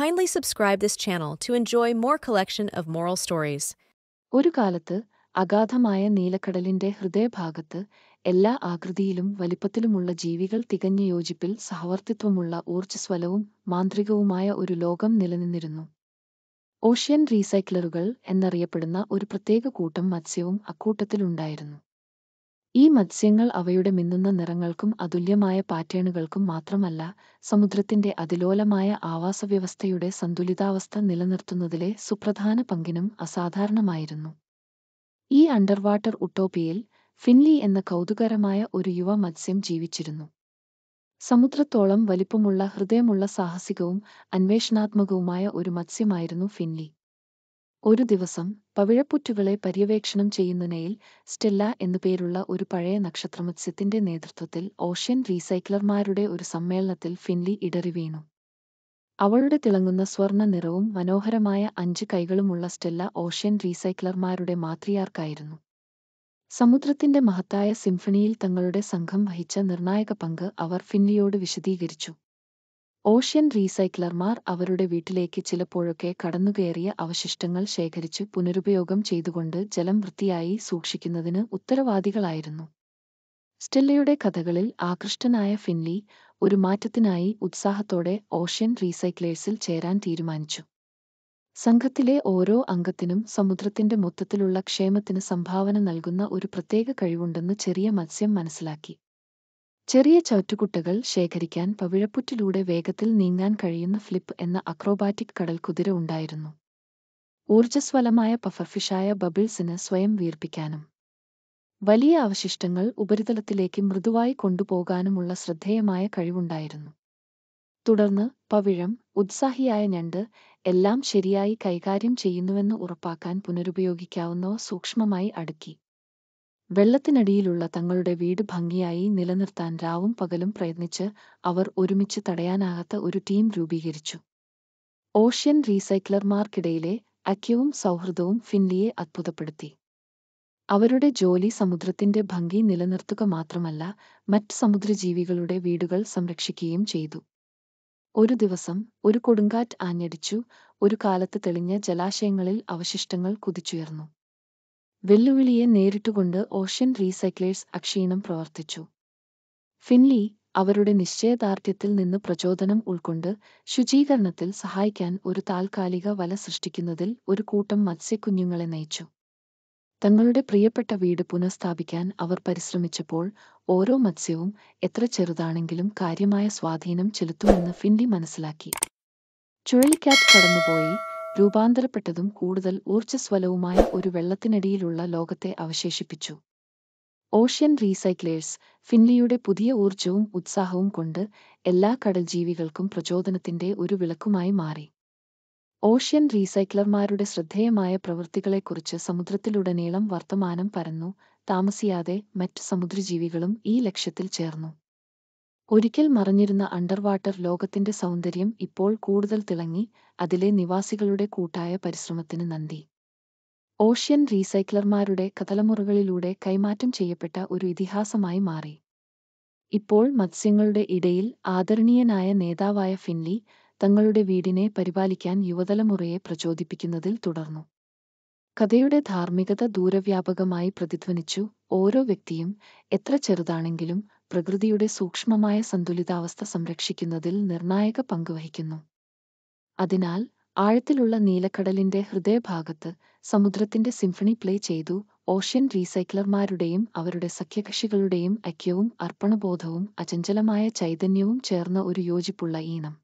kindly subscribe this channel to enjoy more collection of moral stories. ഒരു കാലത്ത് അഗാധമായ നീലക്കടലിന്റെ ഹൃദയഭാഗത്ത് എല്ലാ ആകൃതിയിലും വലിപ്പത്തിലുമുള്ള ജീവികൾ തികഞ്ഞ യോജിപ്പിൽ സഹവർത്തിത്വമുള്ള ഊർജ്ജസ്വലവും മാന്ത്രികവുമായ ഒരു ലോകം നിലനിന്നിരുന്നു ഓഷ്യൻ റീസൈക്ലറുകൾ എന്നറിയപ്പെടുന്ന ഒരു പ്രത്യേക കൂട്ടം മത്സ്യവും അക്കൂട്ടത്തിലുണ്ടായിരുന്നു ഈ മത്സ്യങ്ങൾ അവയുടെ മിന്നുന്ന നിറങ്ങൾക്കും അതുല്യമായ പാറ്റേണുകൾക്കും മാത്രമല്ല സമുദ്രത്തിന്റെ അതിലോലമായ ആവാസവ്യവസ്ഥയുടെ സന്തുലിതാവസ്ഥ നിലനിർത്തുന്നതിലെ സുപ്രധാന പങ്കിനും അസാധാരണമായിരുന്നു ഈ അണ്ടർവാട്ടർ ഉട്ടോപ്പിയയിൽ ഫിൻലി എന്ന കൗതുകരമായ ഒരു യുവ മത്സ്യം ജീവിച്ചിരുന്നു സമുദ്രത്തോളം വലിപ്പമുള്ള ഹൃദയമുള്ള സാഹസികവും അന്വേഷണാത്മകവുമായ ഒരു മത്സ്യമായിരുന്നു ഫിൻലി ഒരു ദിവസം പവിഴപ്പുറ്റുകളെ പര്യവേക്ഷണം ചെയ്യുന്നതിനയിൽ സ്റ്റെല്ല എന്നുപേരുള്ള ഒരു പഴയ നക്ഷത്രമത്സ്യത്തിന്റെ നേതൃത്വത്തിൽ ഓഷ്യൻ റീസൈക്ലർമാരുടെ ഒരു സമ്മേളനത്തിൽ ഫിൻലി ഇടറിവീണു. അവളുടെ തിളങ്ങുന്ന സ്വർണ്ണ നിറവും മനോഹരമായ അഞ്ച് കൈകളുമുള്ള സ്റ്റെല്ല ഓഷ്യൻ റീസൈക്ലർമാരുടെ മാതൃയാർക്കായിരുന്നു. സമുദ്രത്തിന്റെ മഹത്തായ സിംഫണിയിൽ തങ്ങളുടെ സംഘം വഹിച്ച നിർണായക പങ്ക് അവർ ഫിൻലിയോട് വിശദീകരിച്ചു. ഓഷ്യൻ റീസൈക്ലർമാർ അവരുടെ വീട്ടിലേക്ക് ചിലപ്പോഴൊക്കെ കടന്നുകയറിയ അവശിഷ്ടങ്ങൾ ശേഖരിച്ച് പുനരുപയോഗം ചെയ്തുകൊണ്ട് ജലം വൃത്തിയായി സൂക്ഷിക്കുന്നതിന് ഉത്തരവാദികളായിരുന്നു സ്റ്റെല്ലയുടെ കഥകളിൽ ആകൃഷ്ടനായ ഫിൻലി ഒരു മാറ്റത്തിനായി ഉത്സാഹത്തോടെ ഓഷ്യൻ റീസൈക്ലേഴ്സിൽ ചേരാൻ തീരുമാനിച്ചു സംഘത്തിലെ ഓരോ അംഗത്തിനും സമുദ്രത്തിന്റെ മൊത്തത്തിലുള്ള ക്ഷേമത്തിന് സംഭാവന നൽകുന്ന ഒരു പ്രത്യേക കഴിവുണ്ടെന്ന് ചെറിയ മത്സ്യം മനസ്സിലാക്കി ചെറിയ ചവറ്റുകുട്ടകൾ ശേഖരിക്കാൻ പവിഴപ്പുറ്റിലൂടെ വേഗത്തിൽ നീങ്ങാൻ കഴിയുന്ന ഫ്ലിപ്പ് എന്ന അക്രോബാറ്റിക് കടൽക്കുതിര ഉണ്ടായിരുന്നു ഊർജ്ജസ്വലമായ പഫർഫിഷായ ബബിൾസിന് സ്വയം വീർപ്പിക്കാനും വലിയ അവശിഷ്ടങ്ങൾ ഉപരിതലത്തിലേക്ക് മൃദുവായി കൊണ്ടുപോകാനുമുള്ള ശ്രദ്ധേയമായ കഴിവുണ്ടായിരുന്നു തുടർന്ന് പവിഴം ഉത്സാഹിയായ ഞണ്ട് എല്ലാം ശരിയായി കൈകാര്യം ചെയ്യുന്നുവെന്ന് ഉറപ്പാക്കാൻ പുനരുപയോഗിക്കാവുന്നവ സൂക്ഷ്മമായി അടുക്കി വെള്ളത്തിനടിയിലുള്ള തങ്ങളുടെ വീട് ഭംഗിയായി നിലനിർത്താൻ രാവും പകലും പ്രയത്നിച്ച് അവർ ഒരുമിച്ച് തടയാനാകാത്ത ഒരു ടീം രൂപീകരിച്ചു ഓഷ്യൻ റീസൈക്ലർമാർക്കിടയിലെ ഐക്യവും സൗഹൃദവും ഫിൻലിയെ അത്ഭുതപ്പെടുത്തി അവരുടെ ജോലി സമുദ്രത്തിന്റെ ഭംഗി നിലനിർത്തുക മാത്രമല്ല മറ്റ് സമുദ്രജീവികളുടെ വീടുകൾ സംരക്ഷിക്കുകയും ചെയ്തു ഒരു ദിവസം ഒരു കൊടുങ്കാറ്റ് ആഞ്ഞടിച്ചു ഒരു കാലത്ത് തെളിഞ്ഞ ജലാശയങ്ങളിൽ അവശിഷ്ടങ്ങൾ കുതിച്ചുയർന്നു വെല്ലുവിളിയെ നേരിട്ടുകൊണ്ട് ഓഷ്യൻ റീസൈക്ലേഴ്സ് അക്ഷീണം പ്രവർത്തിച്ചു. ഫിൻലി അവരുടെ നിശ്ചയദാർഢ്യത്തിൽ നിന്ന് പ്രചോദനം ഉൾക്കൊണ്ട് ശുചീകരണത്തിൽ സഹായിക്കാൻ ഒരു താൽക്കാലിക വല സൃഷ്ടിക്കുന്നതിൽ ഒരു കൂട്ടം മത്സ്യക്കുഞ്ഞുങ്ങളെ നയിച്ചു. തങ്ങളുടെ പ്രിയപ്പെട്ട വീട് പുനഃസ്ഥാപിക്കാൻ അവർ പരിശ്രമിച്ചപ്പോൾ ഓരോ മത്സ്യവും എത്ര ചെറുതാണെങ്കിലും കാര്യമായ സ്വാധീനം ചെലുത്തുമെന്ന് ഫിൻലി മനസ്സിലാക്കി. ചുഴലിക്കാറ്റ് കടന്നുപോയി രൂപാന്തരപ്പെട്ടതും കൂടുതൽ ഊർജ്ജസ്വലവുമായ ഒരു വെള്ളത്തിനടിയിലുള്ള ലോകത്തെ അവശേഷിപ്പിച്ചു ഓഷ്യൻ റീസൈക്ലേഴ്സ് ഫിൻലിയുടെ പുതിയ ഊർജ്ജവും ഉത്സാഹവും കൊണ്ട് എല്ലാ കടൽ ജീവികൾക്കും പ്രചോദനത്തിന്റെ ഒരു വിളക്കുമായി മാറി ഓഷ്യൻ റീസൈക്ലർമാരുടെ ശ്രദ്ധേയമായ പ്രവൃത്തികളെക്കുറിച്ച് സമുദ്രത്തിലുടനീളം വർത്തമാനം പരന്നു താമസിയാതെ മറ്റ് സമുദ്രജീവികളും ഈ ലക്ഷ്യത്തിൽ ചേർന്നു ഒരിക്കൽ മറഞ്ഞിരുന്ന അണ്ടർവാട്ടർ ലോകത്തിന്റെ സൗന്ദര്യം ഇപ്പോൾ കൂടുതൽ തിളങ്ങി അതിലെ നിവാസികളുടെ കൂട്ടായ പരിശ്രമത്തിന് നന്ദി ഓഷ്യൻ റീസൈക്ലർമാരുടെ കഥലമുറകളിലൂടെ കൈമാറ്റം ചെയ്യപ്പെട്ട ഒരു ഇതിഹാസമായി മാറി ഇപ്പോൾ മത്സ്യങ്ങളുടെ ഇടയിൽ ആദരണീയനായ നേതാവായ ഫിൻലി തങ്ങളുടെ വീടിനെ പരിപാലിക്കാൻ യുവതലമുറയെ പ്രചോദിപ്പിക്കുന്നതിൽ തുടർന്നു കഥയുടെ ധാർമ്മികത ദൂരവ്യാപകമായി പ്രതിധ്വനിച്ചു ഓരോ വ്യക്തിയും എത്ര ചെറുതാണെങ്കിലും പ്രകൃതിയുടെ സൂക്ഷ്മമായ സന്തുലിതാവസ്ഥ സംരക്ഷിക്കുന്നതിൽ നിർണായക പങ്കുവഹിക്കുന്നു അതിനാൽ ആഴത്തിലുള്ള നീലക്കടലിന്റെ ഹൃദയഭാഗത്ത് സമുദ്രത്തിന്റെ സിംഫണി പ്ലേ ചെയ്തു ഓഷ്യൻ റീസൈക്ലർമാരുടെയും അവരുടെ സഖ്യകക്ഷികളുടെയും ഐക്യവും അർപ്പണബോധവും അചഞ്ചലമായ ചൈതന്യവും ചേർന്ന ഒരു യോജിപ്പുള്ള ഈണം